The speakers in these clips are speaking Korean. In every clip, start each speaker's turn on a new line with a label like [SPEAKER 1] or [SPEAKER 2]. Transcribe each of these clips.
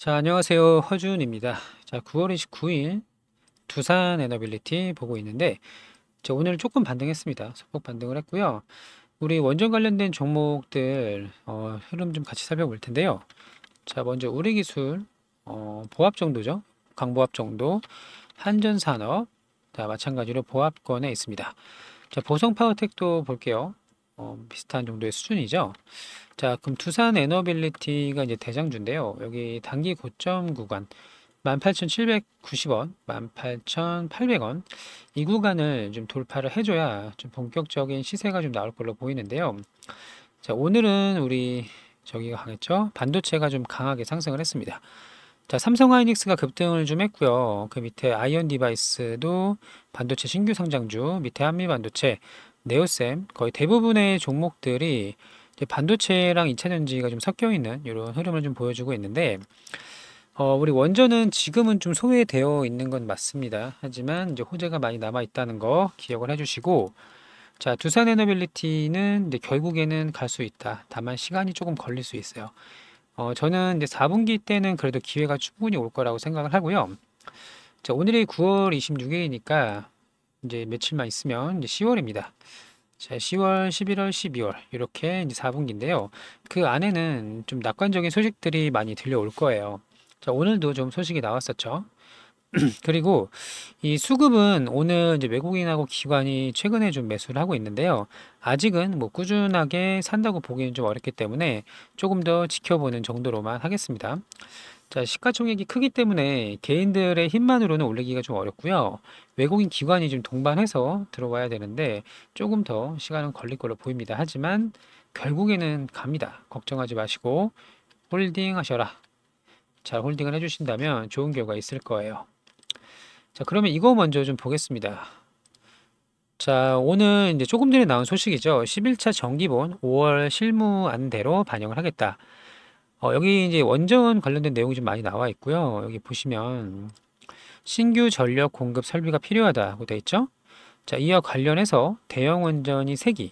[SPEAKER 1] 자, 안녕하세요. 허준입니다. 자, 9월 29일 두산 에너빌리티 보고 있는데 자, 오늘 조금 반등했습니다. 소폭 반등을 했고요. 우리 원전 관련된 종목들 어, 흐름 좀 같이 살펴볼 텐데요. 자, 먼저 우리 기술 어, 보합 정도죠. 강보합 정도, 한전산업, 자, 마찬가지로 보합권에 있습니다. 자, 보성 파워텍도 볼게요. 어, 비슷한 정도의 수준이죠. 자, 그럼 두산 에너빌리티가 이제 대장주인데요. 여기 단기 고점 구간 18,790원, 18,800원 이 구간을 좀 돌파를 해줘야 좀 본격적인 시세가 좀 나올 걸로 보이는데요. 자, 오늘은 우리 저기가 하겠죠 반도체가 좀 강하게 상승을 했습니다. 자, 삼성하이닉스가 급등을 좀 했고요. 그 밑에 아이언 디바이스도 반도체 신규 상장주, 밑에 한미반도체, 네오셈 거의 대부분의 종목들이 반도체랑 2차전지가 좀 섞여 있는 이런 흐름을 좀 보여주고 있는데 어, 우리 원전은 지금은 좀 소외되어 있는 건 맞습니다. 하지만 이제 호재가 많이 남아 있다는 거 기억을 해주시고 자 두산 에너빌리티는 이제 결국에는 갈 수 있다. 다만 시간이 조금 걸릴 수 있어요. 어, 저는 이제 4분기 때는 그래도 기회가 충분히 올 거라고 생각을 하고요. 자 오늘이 9월 26일이니까 이제 며칠만 있으면 이제 10월입니다. 자, 10월, 11월, 12월 이렇게 이제 4분기인데요. 그 안에는 좀 낙관적인 소식들이 많이 들려올 거예요. 자, 오늘도 좀 소식이 나왔었죠. 그리고 이 수급은 오늘 이제 외국인하고 기관이 최근에 좀 매수를 하고 있는데요. 아직은 뭐 꾸준하게 산다고 보기는 좀 어렵기 때문에 조금 더 지켜보는 정도로만 하겠습니다. 자, 시가총액이 크기 때문에 개인들의 힘만으로는 올리기가 좀 어렵고요. 외국인 기관이 좀 동반해서 들어와야 되는데 조금 더 시간은 걸릴 걸로 보입니다. 하지만 결국에는 갑니다. 걱정하지 마시고 홀딩 하셔라. 잘 홀딩을 해주신다면 좋은 결과 있을 거예요. 자, 그러면 이거 먼저 좀 보겠습니다. 자, 오늘 이제 조금 전에 나온 소식이죠. 11차 정기본 5월 실무 안대로 반영을 하겠다. 어, 여기 이제 원전 관련된 내용이 좀 많이 나와 있고요. 여기 보시면 신규 전력 공급 설비가 필요하다고 되어 있죠. 자, 이와 관련해서 대형 원전이 3기,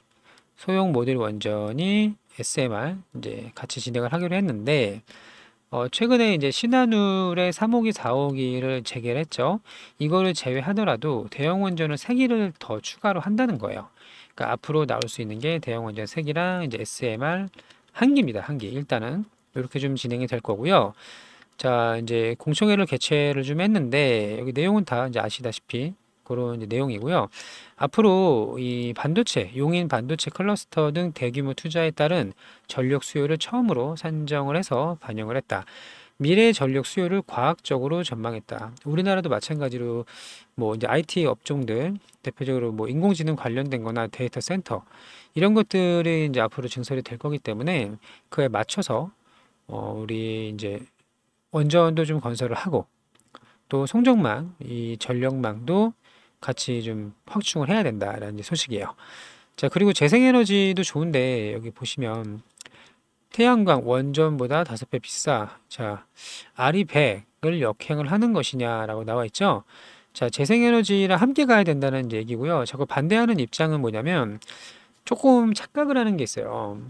[SPEAKER 1] 소형 모듈 원전이 SMR 이제 같이 진행을 하기로 했는데 어, 최근에 이제 신한울의 3호기, 4호기를 재개 했죠. 이거를 제외하더라도 대형 원전을 3기를 더 추가로 한다는 거예요. 그러니까 앞으로 나올 수 있는 게 대형 원전 3기랑 이제 SMR 1기입니다. 1기. 일단은 이렇게 좀 진행이 될 거고요. 자, 이제 공청회를 개최를 좀 했는데 여기 내용은 다 이제 아시다시피 그런 내용이고요. 앞으로 이 반도체, 용인 반도체 클러스터 등 대규모 투자에 따른 전력 수요를 처음으로 산정을 해서 반영을 했다. 미래 전력 수요를 과학적으로 전망했다. 우리나라도 마찬가지로 뭐 이제 IT 업종들 대표적으로 뭐 인공지능 관련된 거나 데이터 센터 이런 것들이 이제 앞으로 증설이 될 거기 때문에 그에 맞춰서 어, 우리 이제 원전도 좀 건설을 하고 또 송정망 이 전력망도 같이 좀 확충을 해야 된다라는 소식이에요. 자 그리고 재생에너지도 좋은데 여기 보시면 태양광 원전보다 다섯 배 비싸. 자 아리 100을 역행을 하는 것이냐라고 나와 있죠. 자 재생에너지랑 함께 가야 된다는 얘기고요. 자꾸 반대하는 입장은 뭐냐면 조금 착각을 하는 게 있어요.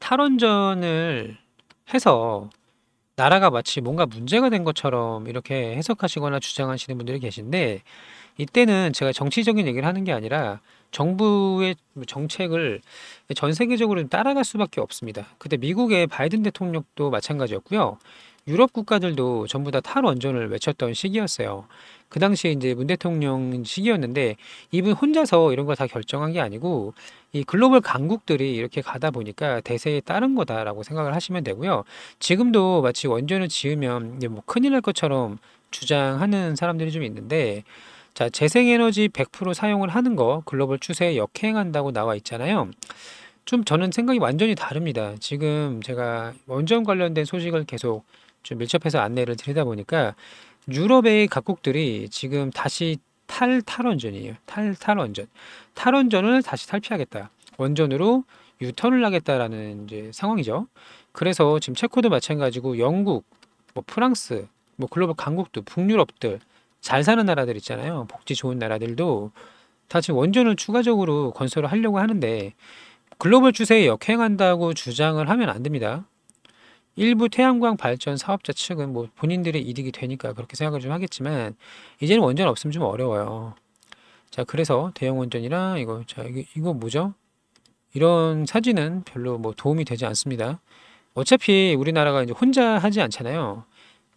[SPEAKER 1] 탈원전을 해서 나라가 마치 뭔가 문제가 된 것처럼 이렇게 해석하시거나 주장하시는 분들이 계신데 이때는 제가 정치적인 얘기를 하는 게 아니라 정부의 뭐 정책을 전 세계적으로 따라갈 수밖에 없습니다. 그때 미국의 바이든 대통령도 마찬가지였고요. 유럽 국가들도 전부 다 탈원전을 외쳤던 시기였어요. 그 당시에 이제 문 대통령 시기였는데 이분 혼자서 이런 걸 다 결정한 게 아니고 이 글로벌 강국들이 이렇게 가다 보니까 대세에 따른 거다라고 생각을 하시면 되고요. 지금도 마치 원전을 지으면 뭐 큰일 날 것처럼 주장하는 사람들이 좀 있는데 자, 재생에너지 100% 사용을 하는 거 글로벌 추세에 역행한다고 나와 있잖아요. 좀 저는 생각이 완전히 다릅니다. 지금 제가 원전 관련된 소식을 계속 좀 밀접해서 안내를 드리다 보니까 유럽의 각국들이 지금 다시 탈탈원전이에요. 탈탈원전. 탈원전을 다시 탈피하겠다. 원전으로 유턴을 하겠다라는 이제 상황이죠. 그래서 지금 체코도 마찬가지고 영국, 뭐 프랑스, 뭐 글로벌 강국도 북유럽들 잘 사는 나라들 있잖아요. 복지 좋은 나라들도 다 지금 원전을 추가적으로 건설을 하려고 하는데 글로벌 추세에 역행한다고 주장을 하면 안 됩니다. 일부 태양광 발전 사업자 측은 뭐 본인들의 이득이 되니까 그렇게 생각을 좀 하겠지만 이제는 원전 없으면 좀 어려워요. 자 그래서 대형 원전이랑 이거 자 이거, 이거 뭐죠? 이런 사진은 별로 뭐 도움이 되지 않습니다. 어차피 우리나라가 이제 혼자 하지 않잖아요.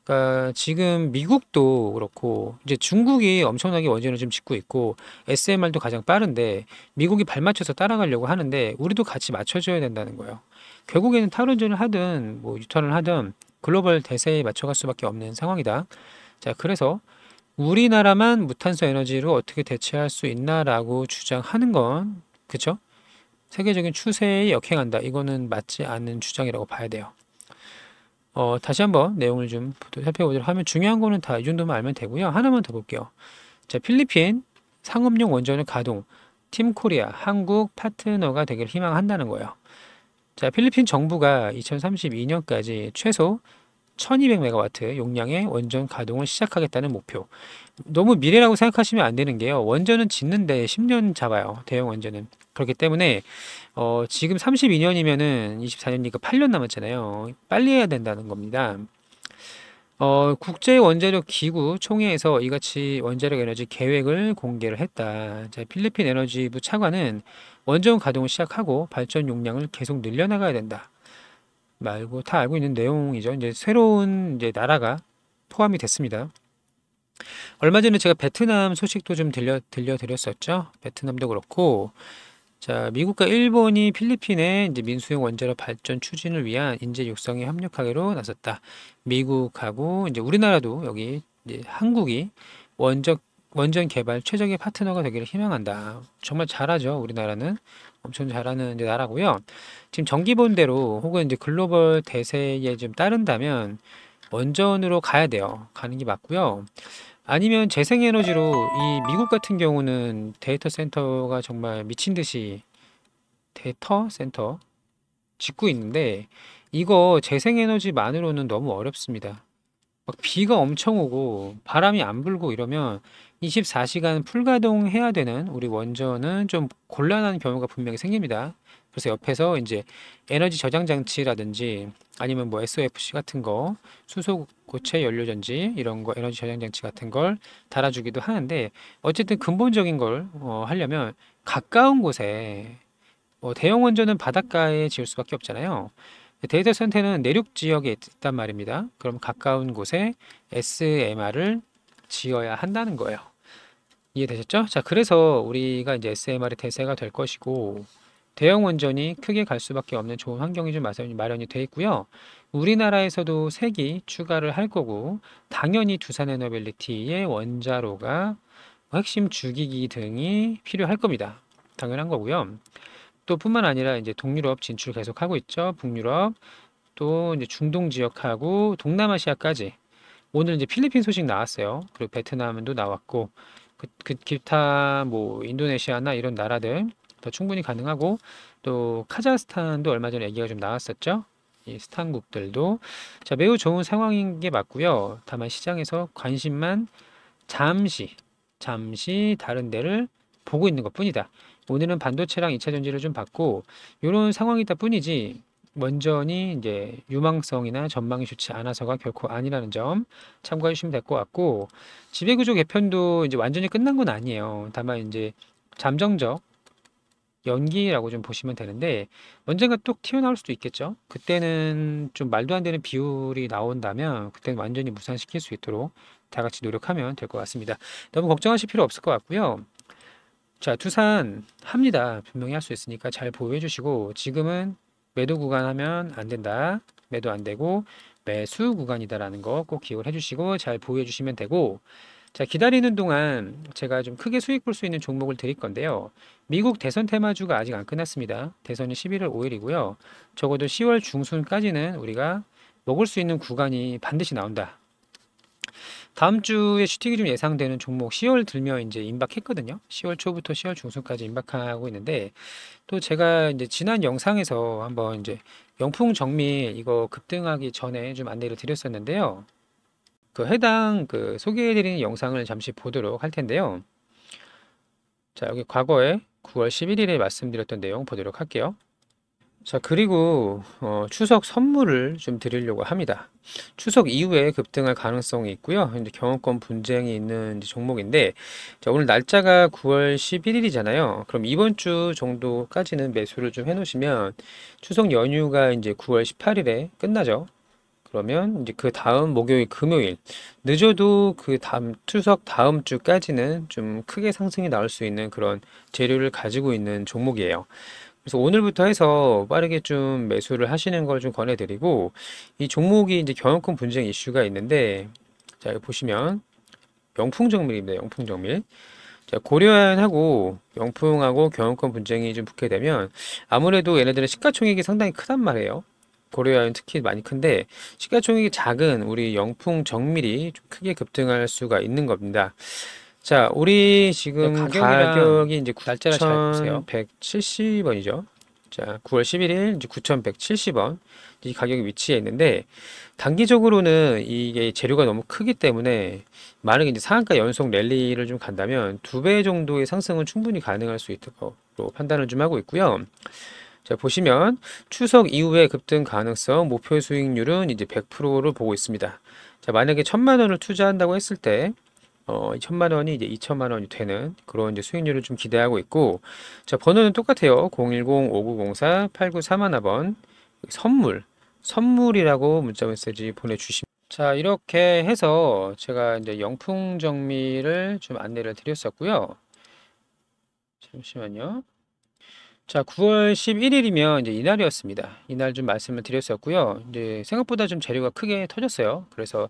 [SPEAKER 1] 그러니까 지금 미국도 그렇고 이제 중국이 엄청나게 원전을 좀 짓고 있고 SMR도 가장 빠른데 미국이 발맞춰서 따라가려고 하는데 우리도 같이 맞춰줘야 된다는 거예요. 결국에는 탈원전을 하든 뭐 유턴을 하든 글로벌 대세에 맞춰갈 수밖에 없는 상황이다. 자, 그래서 우리나라만 무탄소 에너지로 어떻게 대체할 수 있나라고 주장하는 건 그쵸? 세계적인 추세에 역행한다. 이거는 맞지 않는 주장이라고 봐야 돼요. 어, 다시 한번 내용을 좀 살펴보도록 하면 중요한 거는 다 이 정도만 알면 되고요. 하나만 더 볼게요. 자, 필리핀 상업용 원전을 가동, 팀코리아, 한국 파트너가 되길 희망한다는 거예요. 자, 필리핀 정부가 2032년까지 최소 1200메가와트 용량의 원전 가동을 시작하겠다는 목표. 너무 미래라고 생각하시면 안 되는 게요. 원전은 짓는데 10년 잡아요. 대형 원전은. 그렇기 때문에 어, 지금 32년이면은 24년이니까 8년 남았잖아요. 빨리 해야 된다는 겁니다. 어, 국제 원자력 기구 총회에서 이같이 원자력 에너지 계획을 공개를 했다. 자, 필리핀 에너지부 차관은 원전 가동을 시작하고 발전 용량을 계속 늘려나가야 된다. 말고 다 알고 있는 내용이죠. 이제 새로운 이제 나라가 포함이 됐습니다. 얼마 전에 제가 베트남 소식도 좀 들려 들려 드렸었죠. 베트남도 그렇고 자, 미국과 일본이 필리핀에 이제 민수용 원자력 발전 추진을 위한 인재 육성에 협력하기로 나섰다. 미국하고 이제 우리나라도 여기 이제 한국이 원적 원전 개발 최적의 파트너가 되기를 희망한다. 정말 잘하죠. 우리나라는 엄청 잘하는 이제 나라고요. 지금 정기본대로 혹은 이제 글로벌 대세에 좀 따른다면 원전으로 가야 돼요. 가는 게 맞고요. 아니면 재생에너지로 이 미국 같은 경우는 데이터 센터가 정말 미친 듯이 데이터 센터 짓고 있는데 이거 재생에너지만으로는 너무 어렵습니다. 막 비가 엄청 오고 바람이 안 불고 이러면 24시간 풀가동해야 되는 우리 원전은 좀 곤란한 경우가 분명히 생깁니다. 그래서 옆에서 이제 에너지 저장 장치라든지 아니면 뭐 SOFC 같은 거 수소 고체 연료 전지 이런 거 에너지 저장 장치 같은 걸 달아주기도 하는데 어쨌든 근본적인 걸 어, 하려면 가까운 곳에 어, 대형 원전은 바닷가에 지을 수밖에 없잖아요. 데이터 센터는 내륙 지역에 있단 말입니다. 그럼 가까운 곳에 SMR을 지어야 한다는 거예요. 이해되셨죠? 자, 그래서 우리가 이제 SMR의 대세가 될 것이고 대형 원전이 크게 갈 수밖에 없는 좋은 환경이 좀 마련이 돼 있고요. 우리나라에서도 색이 추가를 할 거고 당연히 두산에너빌리티의 원자로가 핵심 주기기 등이 필요할 겁니다. 당연한 거고요. 또 뿐만 아니라 이제 동유럽 진출 계속하고 있죠. 북유럽 또 이제 중동 지역하고 동남아시아까지 오늘 이제 필리핀 소식 나왔어요. 그리고 베트남도 나왔고 그, 그 기타 뭐 인도네시아나 이런 나라들 더 충분히 가능하고 또 카자흐스탄도 얼마 전에 얘기가 좀 나왔었죠. 이 스탄국들도 자 매우 좋은 상황인 게 맞고요. 다만 시장에서 관심만 잠시 잠시 다른 데를 보고 있는 것 뿐이다. 오늘은 반도체랑 2차 전지를 좀 봤고 이런 상황이다 뿐이지 먼전니 이제 유망성이나 전망이 좋지 않아서가 결코 아니라는 점 참고해 주시면 될 것 같고 지배구조 개편도 이제 완전히 끝난 건 아니에요. 다만 이제 잠정적 연기라고 좀 보시면 되는데 언젠가 뚝 튀어나올 수도 있겠죠. 그때는 좀 말도 안 되는 비율이 나온다면 그때는 완전히 무산시킬 수 있도록 다 같이 노력하면 될 것 같습니다. 너무 걱정하실 필요 없을 것 같고요. 자, 투산 합니다. 분명히 할 수 있으니까 잘보호해 주시고 지금은 매도 구간 하면 안 된다. 매도 안 되고 매수 구간이다라는 거 꼭 기억을 해 주시고 잘보호해 주시면 되고 자, 기다리는 동안 제가 좀 크게 수익 볼 수 있는 종목을 드릴 건데요. 미국 대선 테마주가 아직 안 끝났습니다. 대선이 11월 5일이고요. 적어도 10월 중순까지는 우리가 먹을 수 있는 구간이 반드시 나온다. 다음 주에 슈팅이 좀 예상되는 종목 10월 들며 이제 임박했거든요. 10월 초부터 10월 중순까지 임박하고 있는데 또 제가 이제 지난 영상에서 한번 이제 영풍 정밀 이거 급등하기 전에 좀 안내를 드렸었는데요. 그 해당 그 소개해드리는 영상을 잠시 보도록 할 텐데요. 자, 여기 과거에 9월 11일에 말씀드렸던 내용 보도록 할게요. 자, 그리고 어, 추석 선물을 좀 드리려고 합니다. 추석 이후에 급등할 가능성이 있고요. 이제 경험권 분쟁이 있는 종목인데 자, 오늘 날짜가 9월 11일이잖아요. 그럼 이번 주 정도까지는 매수를 좀해 놓으시면 추석 연휴가 이제 9월 18일에 끝나죠. 그러면 이제 그 다음 목요일 금요일 늦어도 그 다음 추석 다음 주까지는 좀 크게 상승이 나올 수 있는 그런 재료를 가지고 있는 종목이에요. 그래서 오늘부터 해서 빠르게 좀 매수를 하시는 걸 좀 권해드리고 이 종목이 이제 경영권 분쟁 이슈가 있는데 자 여기 보시면 영풍정밀입니다. 영풍정밀. 자, 고려안하고 영풍하고 경영권 분쟁이 좀 붙게 되면 아무래도 얘네들은 시가총액이 상당히 크단 말이에요. 고려야는 특히 많이 큰데 시가총액이 작은 우리 영풍 정밀이 좀 크게 급등할 수가 있는 겁니다. 자, 우리 지금 네, 가격이 이제 9,170원이죠. 자, 9월 11일 이제 9,170원 이 가격이 위치해 있는데 단기적으로는 이게 재료가 너무 크기 때문에 만약에 이제 상한가 연속 랠리를 좀 간다면 두 배 정도의 상승은 충분히 가능할 수 있다고 판단을 좀 하고 있고요. 자, 보시면 추석 이후에 급등 가능성 목표 수익률은 이제 100%를 보고 있습니다. 자, 만약에 천만 원을 투자한다고 했을 때 어, 천만 원이 이제 이천만 원이 되는 그런 이제 수익률을 좀 기대하고 있고, 자, 번호는 똑같아요. 010-5904-8931번. 선물. 선물이라고 문자 메시지 보내주시면. 자, 이렇게 해서 제가 이제 영풍 정리를 좀 안내를 드렸었고요. 잠시만요. 자, 9월 11일이면 이제 이날이었습니다. 이날 좀 말씀을 드렸었고요. 이제 생각보다 좀 재료가 크게 터졌어요. 그래서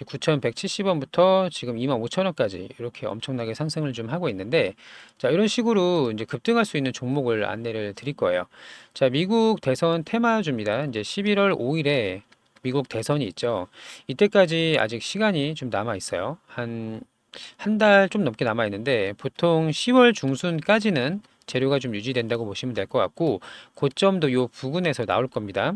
[SPEAKER 1] 9,170원부터 지금 25,000원까지 이렇게 엄청나게 상승을 좀 하고 있는데 자, 이런 식으로 이제 급등할 수 있는 종목을 안내를 드릴 거예요. 자, 미국 대선 테마주입니다. 이제 11월 5일에 미국 대선이 있죠. 이때까지 아직 시간이 좀 남아 있어요. 한 한 달 좀 넘게 남아 있는데 보통 10월 중순까지는 재료가 좀 유지된다고 보시면 될 것 같고 고점도 요 부근에서 나올 겁니다.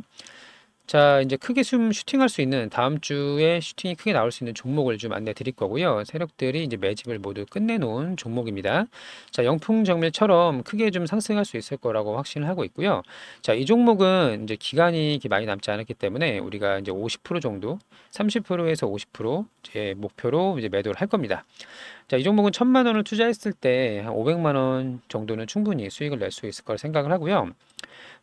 [SPEAKER 1] 자, 이제 크게 숨 슈팅할 수 있는 다음 주에 슈팅이 크게 나올 수 있는 종목을 좀 안내 드릴 거고요. 세력들이 이제 매집을 모두 끝내놓은 종목입니다. 자, 영풍정밀처럼 크게 좀 상승할 수 있을 거라고 확신을 하고 있고요. 자, 이 종목은 이제 기간이 많이 남지 않았기 때문에 우리가 이제 50% 정도, 30%에서 50%제 목표로 이제 매도를 할 겁니다. 자, 이 종목은 천만 원을 투자했을 때 한 500만 원 정도는 충분히 수익을 낼 수 있을 거라 생각을 하고요.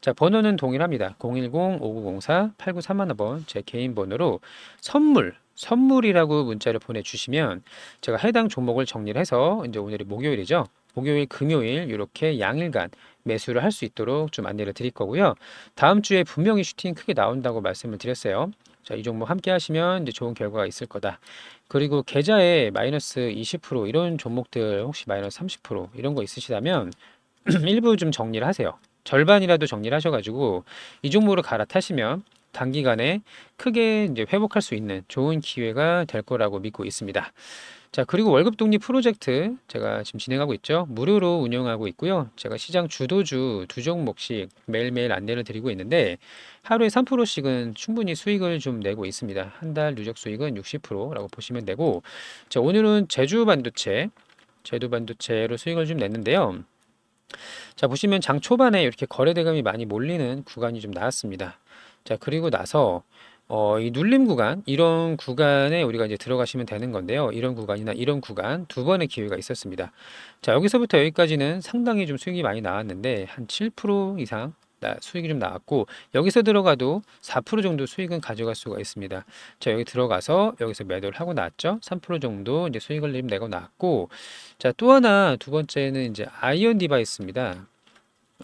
[SPEAKER 1] 자, 번호는 동일합니다. 010-5904-8931번 제 개인 번호로 선물, 선물이라고 문자를 보내주시면 제가 해당 종목을 정리를 해서 이제 오늘이 목요일이죠. 목요일, 금요일 이렇게 양일간 매수를 할 수 있도록 좀 안내를 드릴 거고요. 다음 주에 분명히 슈팅 크게 나온다고 말씀을 드렸어요. 자, 이 종목 함께 하시면 이제 좋은 결과가 있을 거다. 그리고 계좌에 마이너스 20% 이런 종목들 혹시 마이너스 30% 이런 거 있으시다면 일부 좀 정리를 하세요. 절반이라도 정리를 하셔가지고 이 종목으로 갈아타시면 단기간에 크게 이제 회복할 수 있는 좋은 기회가 될 거라고 믿고 있습니다. 자, 그리고 월급 독립 프로젝트 제가 지금 진행하고 있죠. 무료로 운영하고 있고요. 제가 시장 주도주 두 종목씩 매일매일 안내를 드리고 있는데 하루에 3%씩은 충분히 수익을 좀 내고 있습니다. 한 달 누적 수익은 60%라고 보시면 되고 자, 오늘은 제주 반도체 제주 반도체로 수익을 좀 냈는데요. 자 보시면 장 초반에 이렇게 거래 대금이 많이 몰리는 구간이 좀 나왔습니다. 자 그리고 나서 어, 이 눌림 구간 이런 구간에 우리가 이제 들어가시면 되는 건데요. 이런 구간이나 이런 구간 두 번의 기회가 있었습니다. 자 여기서부터 여기까지는 상당히 좀 수익이 많이 나왔는데 한 7% 이상 나, 수익이 좀 나왔고 여기서 들어가도 4% 정도 수익은 가져갈 수가 있습니다. 자 여기 들어가서 여기서 매도를 하고 나왔죠3% 정도 이제 수익을 좀 내고 나왔고자 또 하나 두 번째는 이제 아이언 디바이스입니다.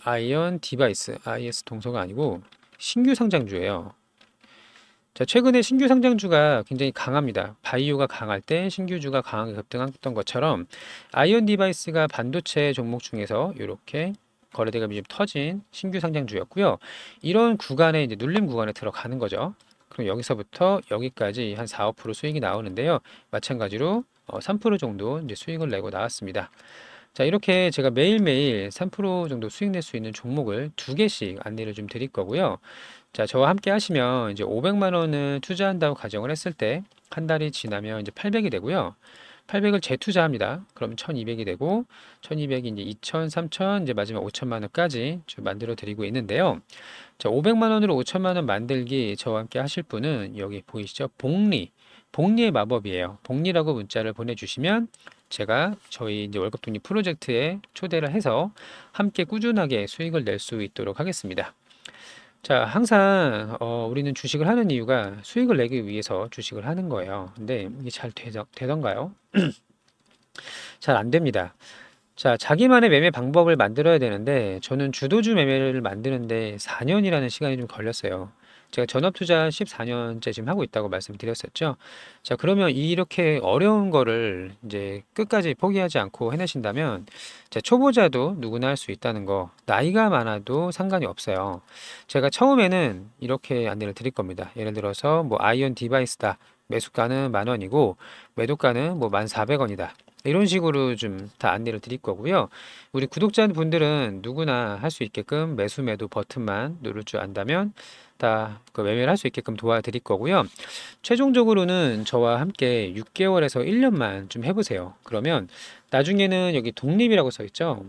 [SPEAKER 1] 아이언 디바이스 IS 동서가 아니고 신규 상장주예요. 자, 최근에 신규 상장주가 굉장히 강합니다. 바이오가 강할 때 신규주가 강하게 급등했던 것처럼 아이언 디바이스가 반도체 종목 중에서 이렇게 거래대금이 좀 터진 신규 상장주였고요. 이런 구간에 이제 눌림 구간에 들어가는 거죠. 그럼 여기서부터 여기까지 한 4, 5% 수익이 나오는데요. 마찬가지로 3% 어, 정도 이제 수익을 내고 나왔습니다. 자, 이렇게 제가 매일매일 3% 정도 수익 낼 수 있는 종목을 두 개씩 안내를 좀 드릴 거고요. 자, 저와 함께 하시면 이제 500만 원을 투자한다고 가정을 했을 때 한 달이 지나면 이제 800이 되고요. 800을 재투자합니다. 그럼 1200이 되고 1200이 이제 2000, 3000 이제 마지막 5천만 원까지 만들어 드리고 있는데요. 자, 500만 원으로 5천만 원 만들기 저와 함께 하실 분은 여기 보이시죠? 복리. 복리의 마법이에요. 복리라고 문자를 보내 주시면 제가 저희 이제 월급 독립 프로젝트에 초대를 해서 함께 꾸준하게 수익을 낼 수 있도록 하겠습니다. 자, 항상 어, 우리는 주식을 하는 이유가 수익을 내기 위해서 주식을 하는 거예요. 근데 이게 잘 되던, 되던가요? 잘 안 됩니다. 자, 자기만의 매매 방법을 만들어야 되는데 저는 주도주 매매를 만드는데 4년이라는 시간이 좀 걸렸어요. 제가 전업 투자 14년째 지금 하고 있다고 말씀드렸었죠. 자, 그러면 이렇게 어려운 거를 이제 끝까지 포기하지 않고 해내신다면 자, 초보자도 누구나 할 수 있다는 거 나이가 많아도 상관이 없어요. 제가 처음에는 이렇게 안내를 드릴 겁니다. 예를 들어서 뭐 아이언 디바이스다. 매수가는 만 원이고 매도가는 뭐만 사백 원이다 이런 식으로 좀 다 안내를 드릴 거고요. 우리 구독자분들은 누구나 할 수 있게끔 매수 매도 버튼만 누를 줄 안다면 다그 매매를 할 수 있게끔 도와드릴 거고요. 최종적으로는 저와 함께 6개월에서 1년만 좀 해보세요. 그러면 나중에는 여기 독립이라고 써 있죠.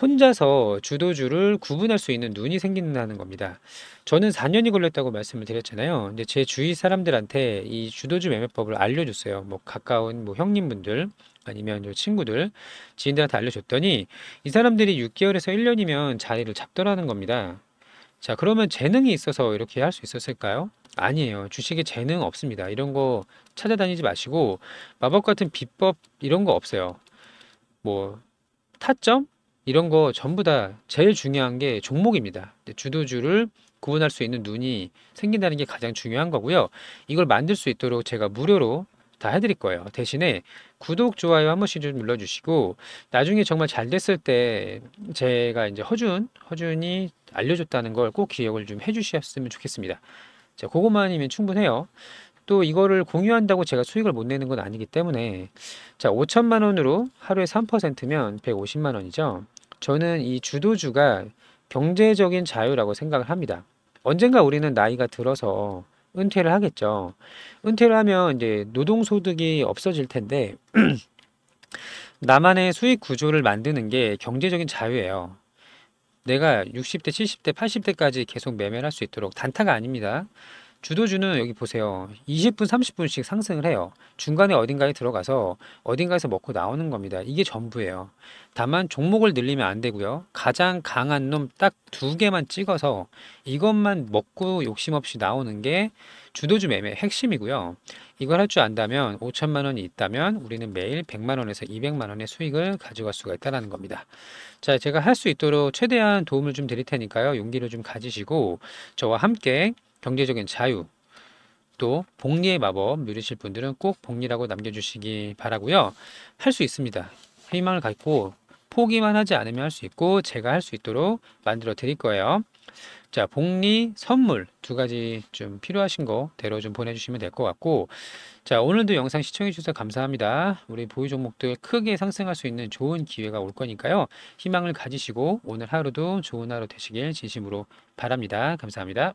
[SPEAKER 1] 혼자서 주도주를 구분할 수 있는 눈이 생긴다는 겁니다. 저는 4년이 걸렸다고 말씀을 드렸잖아요. 이제 제 주위 사람들한테 이 주도주 매매법을 알려줬어요. 뭐 가까운 뭐 형님분들 아니면 친구들, 지인들한테 알려줬더니 이 사람들이 6개월에서 1년이면 자리를 잡더라는 겁니다. 자, 그러면 재능이 있어서 이렇게 할 수 있었을까요? 아니에요. 주식에 재능 없습니다. 이런 거 찾아다니지 마시고 마법 같은 비법 이런 거 없어요. 뭐 타점 이런 거 전부 다 제일 중요한 게 종목입니다. 주도주를 구분할 수 있는 눈이 생긴다는 게 가장 중요한 거고요. 이걸 만들 수 있도록 제가 무료로 다 해드릴 거예요. 대신에 구독, 좋아요 한 번씩 좀 눌러주시고 나중에 정말 잘 됐을 때 제가 이제 허준, 허준이 알려줬다는 걸 꼭 기억을 좀 해주셨으면 좋겠습니다. 자, 그것만이면 충분해요. 또 이거를 공유한다고 제가 수익을 못 내는 건 아니기 때문에 자 5천만 원으로 하루에 3%면 150만 원이죠. 저는 이 주도주가 경제적인 자유라고 생각을 합니다. 언젠가 우리는 나이가 들어서 은퇴를 하겠죠. 은퇴를 하면 이제 노동소득이 없어질 텐데, 나만의 수익 구조를 만드는 게 경제적인 자유예요. 내가 60대, 70대, 80대까지 계속 매매할수 있도록 단타가 아닙니다. 주도주는 여기 보세요. 20분, 30분씩 상승을 해요. 중간에 어딘가에 들어가서 어딘가에서 먹고 나오는 겁니다. 이게 전부예요. 다만 종목을 늘리면 안 되고요. 가장 강한 놈 딱 두 개만 찍어서 이것만 먹고 욕심 없이 나오는 게 주도주 매매 핵심이고요. 이걸 할 줄 안다면 5천만 원이 있다면 우리는 매일 100만 원에서 200만 원의 수익을 가져갈 수가 있다는 겁니다. 자, 제가 할 수 있도록 최대한 도움을 좀 드릴 테니까요. 용기를 좀 가지시고 저와 함께 경제적인 자유, 또 복리의 마법 누리실 분들은 꼭 복리라고 남겨주시기 바라고요. 할 수 있습니다. 희망을 갖고 포기만 하지 않으면 할 수 있고 제가 할 수 있도록 만들어 드릴 거예요. 자, 복리, 선물 두 가지 좀 필요하신 거 대로 좀 보내주시면 될 것 같고 자, 오늘도 영상 시청해주셔서 감사합니다. 우리 보유 종목들 크게 상승할 수 있는 좋은 기회가 올 거니까요. 희망을 가지시고 오늘 하루도 좋은 하루 되시길 진심으로 바랍니다. 감사합니다.